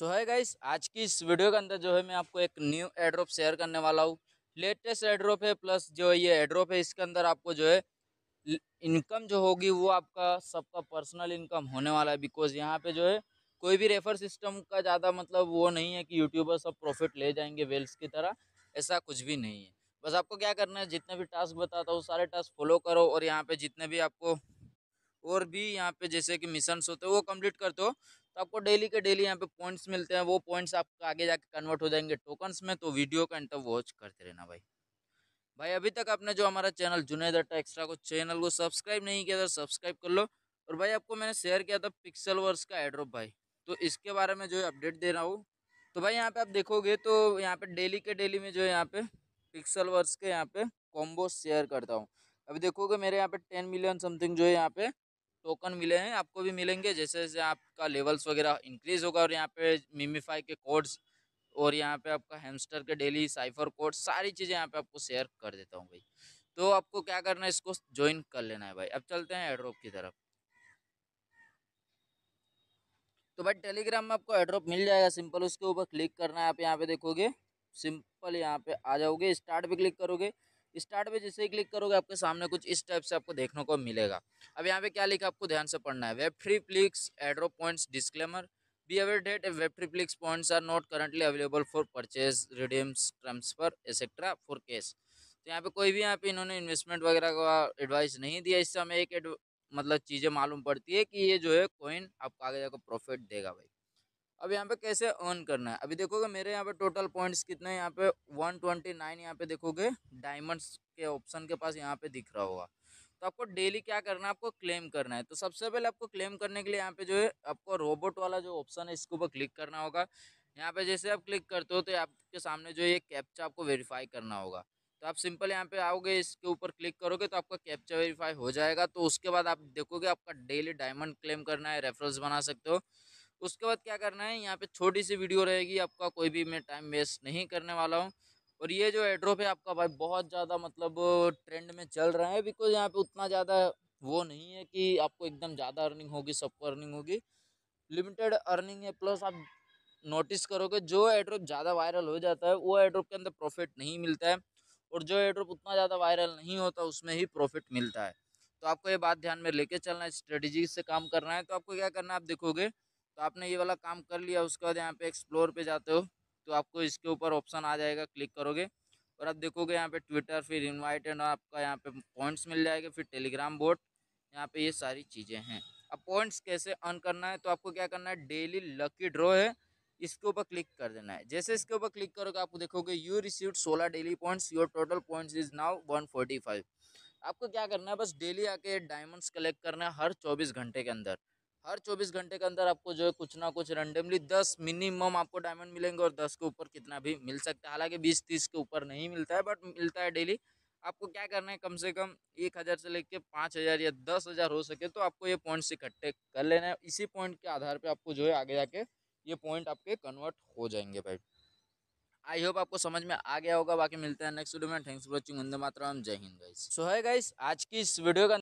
सो तो है गाइस आज की इस वीडियो के अंदर जो है मैं आपको एक न्यू एड्रॉप शेयर करने वाला हूँ लेटेस्ट एड्रॉप है प्लस जो ये एड्रॉप है इसके अंदर आपको जो है इनकम जो होगी वो आपका सबका पर्सनल इनकम होने वाला है बिकॉज यहाँ पे जो है कोई भी रेफर सिस्टम का ज़्यादा मतलब वो नहीं है कि यूट्यूबर सब प्रॉफिट ले जाएंगे वेल्स की तरह ऐसा कुछ भी नहीं है बस आपको क्या करना है जितने भी टास्क बताता हूँ सारे टास्क फॉलो करो और यहाँ पे जितने भी आपको और भी यहाँ पे जैसे कि मिशन होते हैं वो कंप्लीट करते हो तो आपको डेली के डेली यहाँ पे पॉइंट्स मिलते हैं वो पॉइंट्स आपको आगे जाके कन्वर्ट हो जाएंगे टोकन्स में तो वीडियो का एंड तक वॉच करते रहना भाई भाई अभी तक आपने जो हमारा चैनल जुनेद अट्टा एक्स्ट्रा को चैनल को सब्सक्राइब नहीं किया था तो सब्सक्राइब कर लो और भाई आपको मैंने शेयर किया था पिक्सल वर्स का एड्रॉप भाई तो इसके बारे में जो अपडेट दे रहा हूँ तो भाई यहाँ पे आप देखोगे तो यहाँ पे डेली के डेली में जो यहाँ पे पिक्सल वर्स के यहाँ पे कॉम्बो शेयर करता हूँ अभी देखोगे मेरे यहाँ पे टेन मिलियन समथिंग जो है यहाँ पे टोकन मिले हैं आपको भी मिलेंगे जैसे जैसे आपका लेवल्स वगैरह इंक्रीज होगा और यहाँ पे मिमीफाई के कोड्स और यहाँ पे आपका हेमस्टर के डेली साइफर कोड सारी चीज़ें यहाँ पे आपको शेयर कर देता हूँ भाई तो आपको क्या करना है इसको ज्वाइन कर लेना है भाई अब चलते हैं एड्रॉप की तरफ तो भाई टेलीग्राम में आपको एड्रॉप मिल जाएगा सिंपल उसके ऊपर क्लिक करना है आप यहाँ पे देखोगे सिंपल यहाँ पे आ जाओगे स्टार्ट पे क्लिक करोगे स्टार्ट पे जैसे ही क्लिक करोगे आपके सामने कुछ इस टाइप से आपको देखने को मिलेगा अब यहाँ पे क्या लिखा आपको ध्यान से पढ़ना है web three Plix airdrop points disclaimer be aware that web three Plix points are not currently available for purchase redeems transfer etcetera for cash तो यहाँ पे कोई भी यहाँ पे इन्होंने इन्वेस्टमेंट वगैरह का एडवाइस नहीं दिया इससे हमें एक मतलब चीज़ें मालूम पड़ती है कि ये जो है कोइन आपको आगे जाकर प्रॉफिट देगा भाई अब यहाँ पे कैसे अर्न करना है अभी देखोगे मेरे यहाँ पे टोटल पॉइंट्स कितने यहाँ पे वन ट्वेंटी नाइन यहाँ पे देखोगे डायमंड्स के ऑप्शन के पास यहाँ पे दिख रहा होगा तो आपको डेली क्या करना है आपको क्लेम करना है तो सबसे पहले आपको क्लेम करने के लिए यहाँ पे जो है आपको रोबोट वाला जो ऑप्शन है इसके ऊपर क्लिक करना होगा यहाँ पे जैसे आप क्लिक करते हो तो आपके सामने जो ये कैप्चा आपको वेरीफाई करना होगा तो आप सिंपल यहाँ पे आओगे इसके ऊपर क्लिक करोगे तो आपका कैप्चा वेरीफाई हो जाएगा तो उसके बाद आप देखोगे आपका डेली डायमंड क्लेम करना है रेफरेंस बना सकते हो उसके बाद क्या करना है यहाँ पे छोटी सी वीडियो रहेगी आपका कोई भी मैं टाइम वेस्ट नहीं करने वाला हूँ और ये जो एड्रोप है आपका भाई बहुत ज़्यादा मतलब ट्रेंड में चल रहा है बिकॉज यहाँ पे उतना ज़्यादा वो नहीं है कि आपको एकदम ज़्यादा अर्निंग होगी सबको अर्निंग होगी लिमिटेड अर्निंग है प्लस आप नोटिस करोगे जो एड्रोप ज़्यादा वायरल हो जाता है वो एड्रोप के अंदर प्रॉफिट नहीं मिलता है और जो एड्रोप उतना ज़्यादा वायरल नहीं होता उसमें ही प्रॉफिट मिलता है तो आपको ये बात ध्यान में लेके चलना है स्ट्रेटजी से काम करना है तो आपको क्या करना है आप देखोगे तो आपने ये वाला काम कर लिया उसके बाद यहाँ पे एक्सप्लोर पे जाते हो तो आपको इसके ऊपर ऑप्शन आ जाएगा क्लिक करोगे और आप देखोगे यहाँ पे ट्विटर फिर इन्वाइट एंड आपका यहाँ पे पॉइंट्स मिल जाएंगे फिर टेलीग्राम बोट यहाँ पे ये सारी चीज़ें हैं अब पॉइंट्स कैसे अर्न करना है तो आपको क्या करना है डेली लकी ड्रॉ है इसके ऊपर क्लिक कर देना है जैसे इसके ऊपर क्लिक करोगे आपको देखोगे यू रिसीव सोलह daily points your total points is now one forty five आपको क्या करना है बस डेली आके डायमंड्स कलेक्ट करना है हर चौबीस घंटे के अंदर हर चौबीस घंटे के अंदर आपको जो है कुछ ना कुछ रैंडमली दस मिनिमम आपको डायमंड मिलेंगे और दस के ऊपर कितना भी मिल सकता है हालांकि बीस तीस के ऊपर नहीं मिलता है बट मिलता है डेली आपको क्या करना है कम से कम एक हज़ार से लेकर पाँच हज़ार या दस हज़ार हो सके तो आपको ये पॉइंट्स इकट्ठे कर लेना है इसी पॉइंट के आधार पर आपको जो है आगे जाके ये पॉइंट आपके कन्वर्ट हो जाएंगे भाई आई होप आपको समझ में आ गया होगा बाकी मिलते हैं नेक्स्ट वीडियो में थैंक्स फॉर वॉचिंग वंदे मातरम जय हिंद गाइस सो है गाइस आज की इस वीडियो का